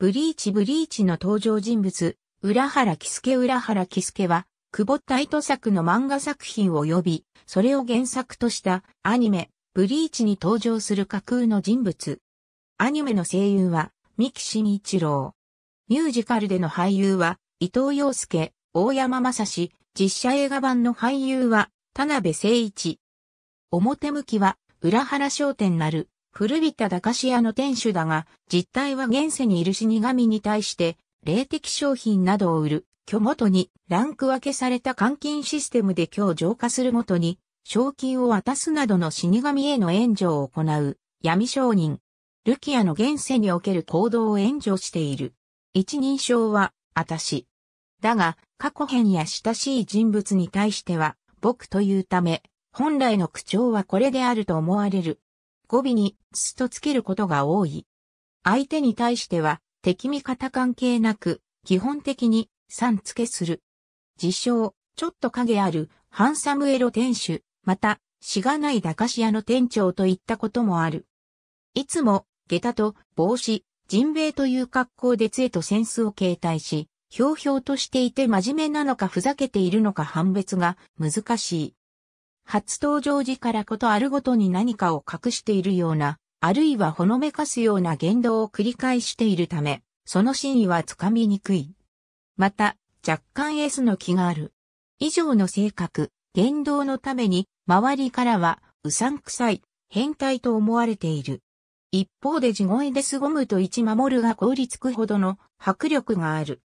ブリーチブリーチの登場人物、浦原喜助浦原喜助は、久保太斗作の漫画作品を呼び、それを原作としたアニメ、ブリーチに登場する架空の人物。アニメの声優は、三木慎一郎。ミュージカルでの俳優は、伊藤洋介、大山正史、実写映画版の俳優は、田辺誠一。表向きは、浦原商店なる、古びた駄菓子屋の店主だが、実態は現世にいる死神に対して、霊的商品などを売る、虚ごとに、ランク分けされた換金システムで虚浄化するごとに、賞金を渡すなどの死神への援助を行う、闇商人。ルキアの現世における行動を援助している。一人称は、あたし。だが、過去編や親しい人物に対しては、僕というため、本来の口調はこれであると思われる。語尾につとつけることが多い。相手に対しては敵味方関係なく基本的にさん付けする。自称、ちょっと影あるハンサムエロ店主、また、しがない駄菓子屋の店長といったこともある。いつも、下駄と帽子、人ンという格好で杖と扇子を携帯し、ひょうひょうとしていて真面目なのかふざけているのか判別が難しい。初登場時からことあるごとに何かを隠しているような、あるいはほのめかすような言動を繰り返しているため、その真意はつかみにくい。また、若干 S の気がある。以上の性格、言動のために、周りからは、うさんくさい、変態と思われている。一方で地声で凄むと一守るが凍りつくほどの迫力がある。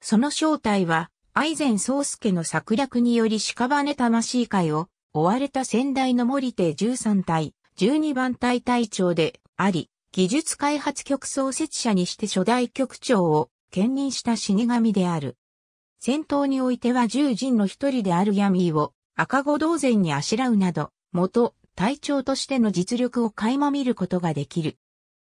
その正体は、愛禅宗介の策略により屍魂界を追われた先代の森手13隊、12番隊隊長であり、技術開発局創設者にして初代局長を兼任した死神である。戦闘においては獣人の一人であるヤミーを赤子同然にあしらうなど、元隊長としての実力を垣間見ることができる。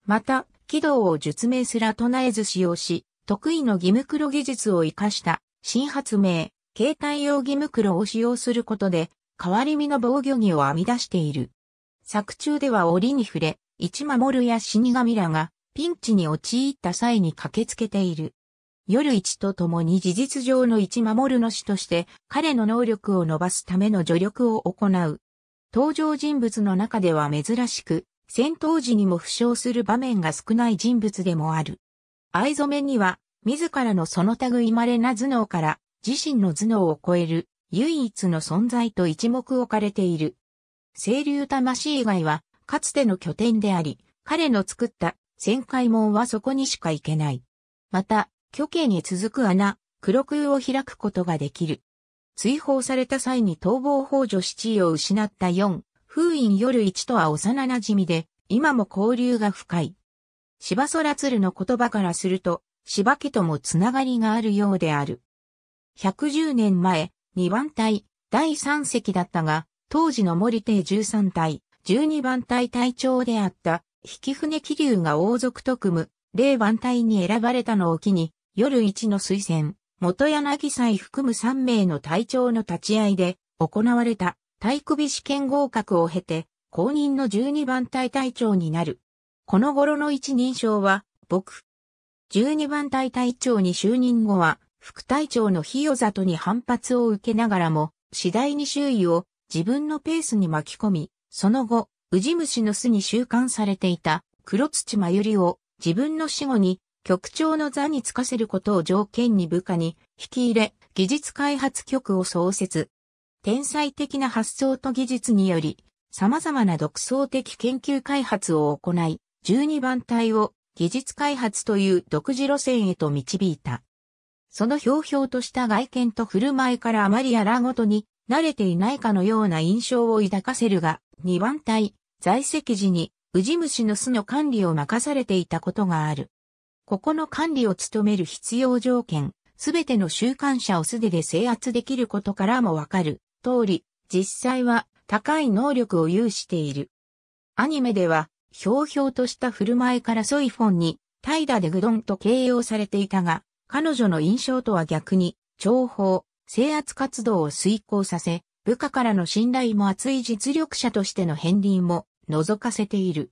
また、軌道を術名すら唱えず使用し、得意の義務黒技術を活かした新発明、携帯用義務黒を使用することで、変わり身の防御儀を編み出している。作中では檻に触れ、一守や死神らがピンチに陥った際に駆けつけている。夜一と共に事実上の一守の死として彼の能力を伸ばすための助力を行う。登場人物の中では珍しく、戦闘時にも負傷する場面が少ない人物でもある。藍染めには、自らのその類稀な頭脳から、自身の頭脳を超える唯一の存在と一目置かれている。清流魂以外は、かつての拠点であり、彼の作った旋回門はそこにしか行けない。また、虚形に続く穴、黒空を開くことができる。追放された際に逃亡法助七位を失った四、封印夜一とは幼馴染で、今も交流が深い。芝空鶴の言葉からすると、芝家ともつながりがあるようである。110年前、2番隊、第3席だったが、当時の森邸13隊、12番隊隊長であった、引船気流が王族と組む、霊番隊に選ばれたのを機に、夜一の推薦、元柳祭含む3名の隊長の立ち合いで、行われた、体首試験合格を経て、公認の12番隊隊長になる。この頃の一人称は、僕。12番隊隊長に就任後は、副隊長の日与里に反発を受けながらも、次第に周囲を自分のペースに巻き込み、その後、ウジ虫の巣に収監されていた黒土真由里を自分の死後に局長の座につかせることを条件に部下に引き入れ、技術開発局を創設。天才的な発想と技術により、様々な独創的研究開発を行い、12番隊を技術開発という独自路線へと導いた。そのひょうひょうとした外見と振る舞いからあまりやらごとに慣れていないかのような印象を抱かせるが、2番隊、在籍時に、ウジ虫の巣の管理を任されていたことがある。ここの管理を務める必要条件、すべての習慣者を素手で制圧できることからもわかる通り、実際は高い能力を有している。アニメでは、ひょうひょうとした振る舞いからソイフォンに、怠惰でグドンと形容されていたが、彼女の印象とは逆に、諜報、制圧活動を遂行させ、部下からの信頼も厚い実力者としての片鱗も覗かせている。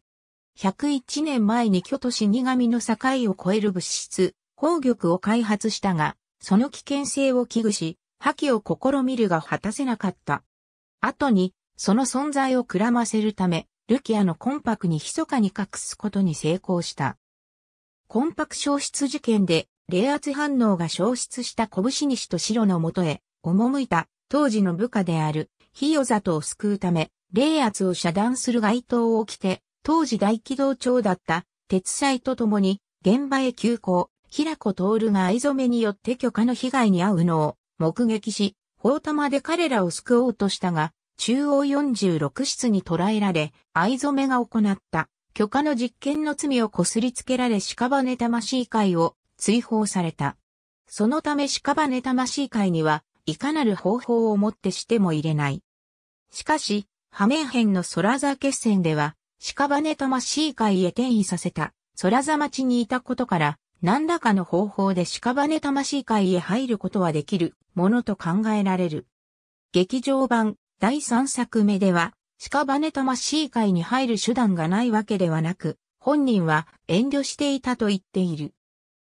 101年前に巨都死神の境を超える物質、宝玉を開発したが、その危険性を危惧し、破棄を試みるが果たせなかった。後に、その存在をくらませるため、ルキアのコンパクに密かに隠すことに成功した。コンパク消失事件で冷圧反応が消失した拳西と白のもとへ、赴いた、当時の部下である、ひよとを救うため、冷圧を遮断する街灯を着て、当時大軌道長だった、鉄斎と共に、現場へ急行、平子徹が藍染めによって許可の被害に遭うのを、目撃し、宝玉で彼らを救おうとしたが、中央46室に捕らえられ、藍染めが行った、許可の実験の罪をこすりつけられ屍魂会を追放された。そのため屍魂会には、いかなる方法をもってしても入れない。しかし、破面編の空座決戦では、屍魂会へ転移させた、空座町にいたことから、何らかの方法で屍魂会へ入ることはできるものと考えられる。劇場版第3作目では、屍魂会に入る手段がないわけではなく、本人は遠慮していたと言っている。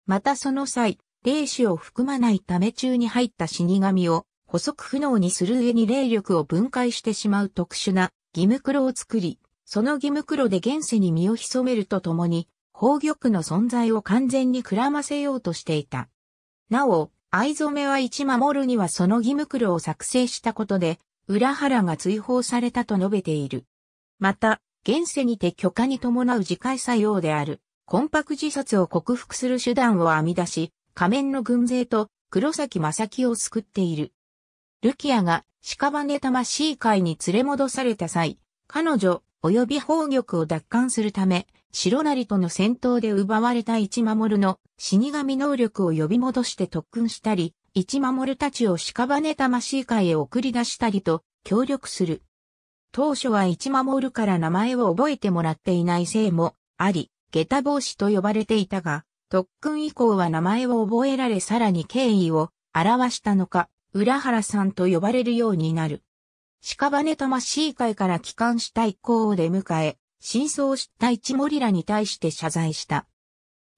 またその際、霊視を含まないため中に入った死神を補足不能にする上に霊力を分解してしまう特殊な義務黒を作り、その義務黒で現世に身を潜めるとともに、宝玉の存在を完全にくらませようとしていた。なお、藍染めは一守るにはその義務黒を作成したことで、裏原が追放されたと述べている。また、現世にて許可に伴う次回作用である。パク自殺を克服する手段を編み出し、仮面の軍勢と黒崎正樹を救っている。ルキアが屍魂界に連れ戻された際、彼女及び宝玉を奪還するため、白なりとの戦闘で奪われた一守の死神能力を呼び戻して特訓したり、一守たちを屍魂界へ送り出したりと協力する。当初は一守から名前を覚えてもらっていないせいもあり、下駄帽子と呼ばれていたが、特訓以降は名前を覚えられさらに敬意を表したのか、浦原さんと呼ばれるようになる。屍魂会から帰還した一行を出迎え、真相を知った一森らに対して謝罪した。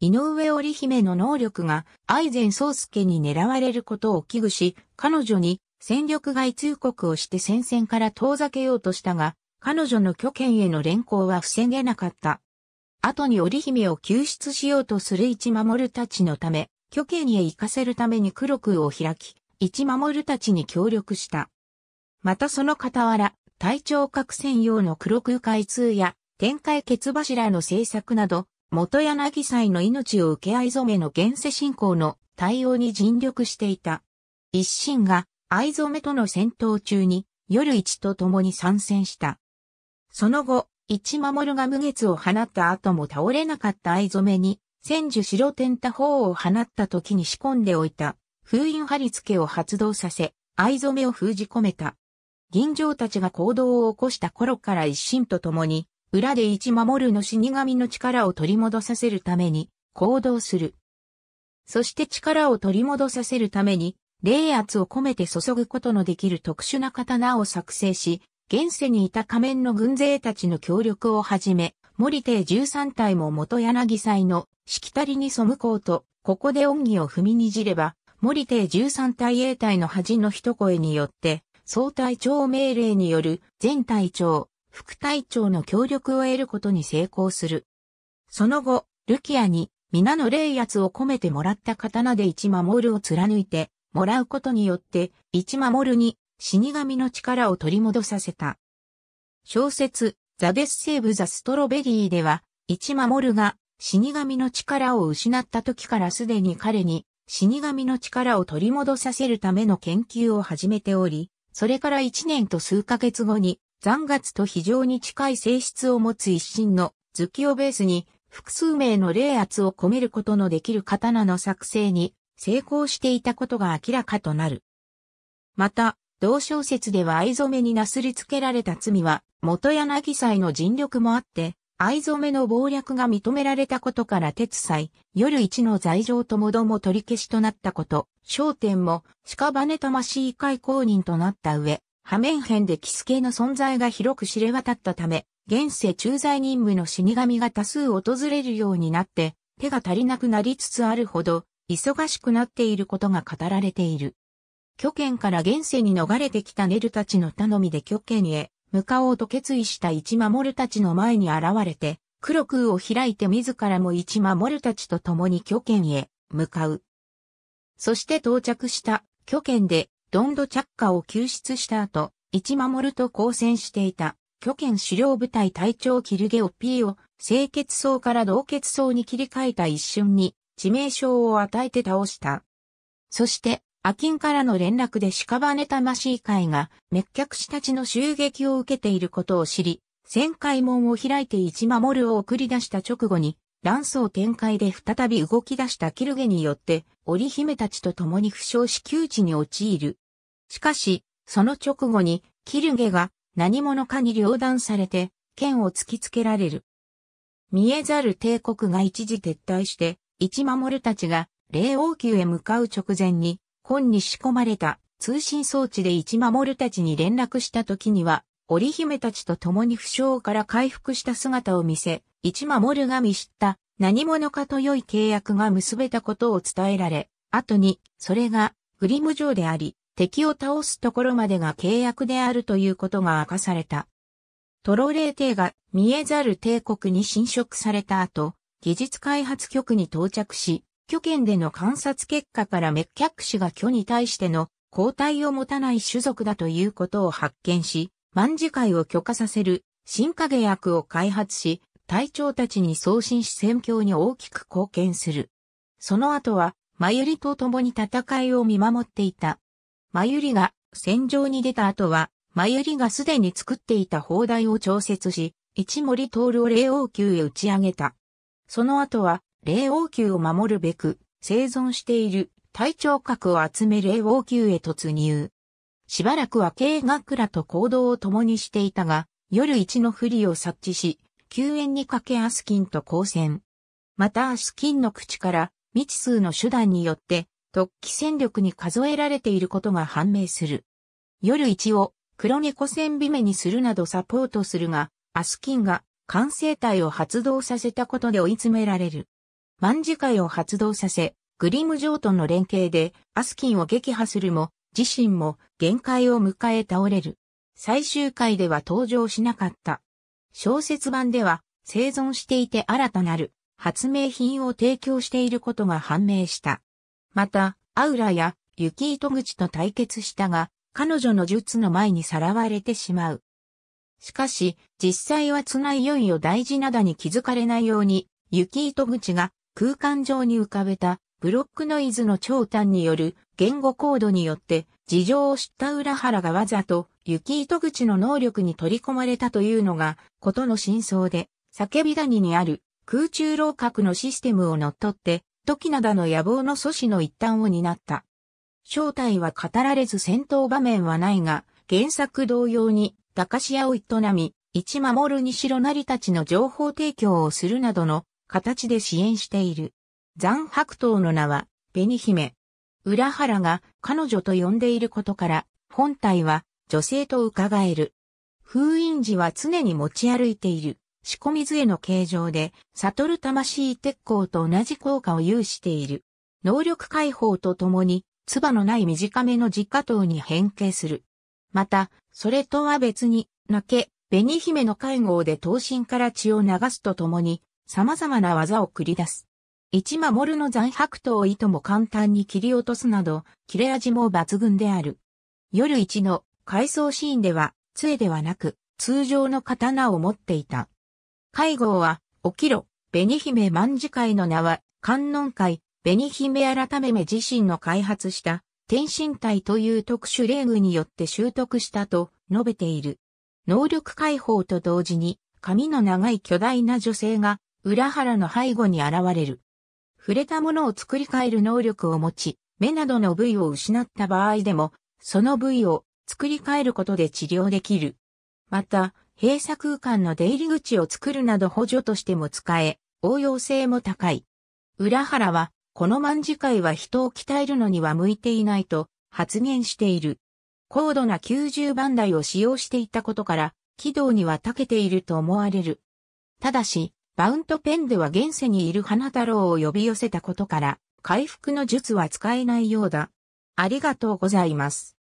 井上織姫の能力が愛禅宗介に狙われることを危惧し、彼女に戦力外通告をして戦線から遠ざけようとしたが、彼女の拠点への連行は防げなかった。後に織姫を救出しようとする一守たちのため、虚形へ行かせるために黒空を開き、一守たちに協力した。またその傍ら、隊長核戦用の黒空開通や、天界結柱の制作など、元柳祭の命を受け合い染めの現世信仰の対応に尽力していた。一心が藍染めとの戦闘中に夜市と共に参戦した。その後、一守が無月を放った後も倒れなかった藍染めに、千住白天他方を放った時に仕込んでおいた、封印貼り付けを発動させ、藍染めを封じ込めた。銀城たちが行動を起こした頃から一心と共に、裏で一守の死神の力を取り戻させるために、行動する。そして力を取り戻させるために、霊圧を込めて注ぐことのできる特殊な刀を作成し、現世にいた仮面の軍勢たちの協力をはじめ、森帝13体も元柳祭のしきたりに背こうと、ここで恩義を踏みにじれば、森帝13体英隊の恥の一声によって、総隊長命令による全隊長、副隊長の協力を得ることに成功する。その後、ルキアに皆の霊圧を込めてもらった刀で一守を貫いてもらうことによって、一守に死神の力を取り戻させた。小説、ザ・デス・セーブ・ザ・ストロベリーでは、一守が死神の力を失った時からすでに彼に死神の力を取り戻させるための研究を始めており、それから一年と数ヶ月後に残月と非常に近い性質を持つ一心の図記をベースに複数名の霊圧を込めることのできる刀の作成に成功していたことが明らかとなる。また、同小説では藍染めになすりつけられた罪は、元柳祭の尽力もあって、藍染めの謀略が認められたことから鉄祭、夜一の罪状ともども取り消しとなったこと、焦点も屍魂会公認となった上、破面編でキス系の存在が広く知れ渡ったため、現世駐在任務の死神が多数訪れるようになって、手が足りなくなりつつあるほど、忙しくなっていることが語られている。巨剣から現世に逃れてきたネルたちの頼みで巨剣へ向かおうと決意した一守たちの前に現れて、黒空を開いて自らも一守たちと共に巨剣へ向かう。そして到着した巨剣でドンドチャッカを救出した後、一守と交戦していた巨剣狩猟部隊隊長キルゲオピーを清潔層から同血層に切り替えた一瞬に致命傷を与えて倒した。そしてアキンからの連絡で屍魂会が滅却したちの襲撃を受けていることを知り、旋回門を開いて一守るを送り出した直後に、乱争展開で再び動き出したキルゲによって、織姫たちと共に負傷し窮地に陥る。しかし、その直後に、キルゲが何者かに両断されて、剣を突きつけられる。見えざる帝国が一時撤退して、一守るたちが、霊王宮へ向かう直前に、本に仕込まれた通信装置で一守たちに連絡した時には、織姫たちと共に負傷から回復した姿を見せ、一守が見知った何者かと良い契約が結べたことを伝えられ、後に、それがグリム城であり、敵を倒すところまでが契約であるということが明かされた。トロレー帝が見えざる帝国に侵食された後、技術開発局に到着し、去圏での観察結果から滅却死が虚に対しての抗体を持たない種族だということを発見し、万事会を許可させる新影薬を開発し、隊長たちに送信し戦況に大きく貢献する。その後は、マユリと共に戦いを見守っていた。マユリが戦場に出た後は、マユリがすでに作っていた砲台を調節し、一森徹を霊王宮へ打ち上げた。その後は、霊王宮を守るべく、生存している隊長格を集め霊王宮へ突入。しばらくは慶学らと行動を共にしていたが、夜一の不利を察知し、救援にかけアスキンと交戦。またアスキンの口から未知数の手段によって、突起戦力に数えられていることが判明する。夜一を黒猫戦備目にするなどサポートするが、アスキンが完成体を発動させたことで追い詰められる。万事会を発動させ、グリム城との連携でアスキンを撃破するも、自身も限界を迎え倒れる。最終回では登場しなかった。小説版では生存していて新たなる発明品を提供していることが判明した。また、アウラや雪糸口と対決したが、彼女の術の前にさらわれてしまう。しかし、実際は繋いよいよ大事なだに気づかれないように、雪糸口が空間上に浮かべたブロックノイズの長短による言語コードによって事情を知った浦原がわざと雪糸口の能力に取り込まれたというのがことの真相で叫び谷にある空中楼閣のシステムを乗っ取って時灘の野望の阻止の一端を担った。正体は語られず戦闘場面はないが原作同様に駄菓子屋を営み、一守るにしろ成りたちの情報提供をするなどの形で支援している。残白頭の名は、紅姫。裏原が彼女と呼んでいることから、本体は女性と伺える。封印時は常に持ち歩いている。仕込み杖の形状で、悟る魂鉄鋼と同じ効果を有している。能力解放とともに、唾のない短めの実家刀に変形する。また、それとは別に、泣け、紅姫の介護で刀身から血を流すとともに、様々な技を繰り出す。一守の残白刀をいとも簡単に切り落とすなど、切れ味も抜群である。夜一の回想シーンでは、杖ではなく、通常の刀を持っていた。会合は、起きろ、紅姫万次会の名は、観音会、紅姫改めめ自身の開発した、天神体という特殊霊具によって習得したと述べている。能力解放と同時に、髪の長い巨大な女性が裏腹の背後に現れる。触れたものを作り変える能力を持ち、目などの部位を失った場合でも、その部位を作り変えることで治療できる。また、閉鎖空間の出入り口を作るなど補助としても使え、応用性も高い。裏原は、この万次会は人を鍛えるのには向いていないと発言している。高度な90番台を使用していたことから、軌道には長けていると思われる。ただし、バウントペンでは現世にいる花太郎を呼び寄せたことから、回復の術は使えないようだ。ありがとうございます。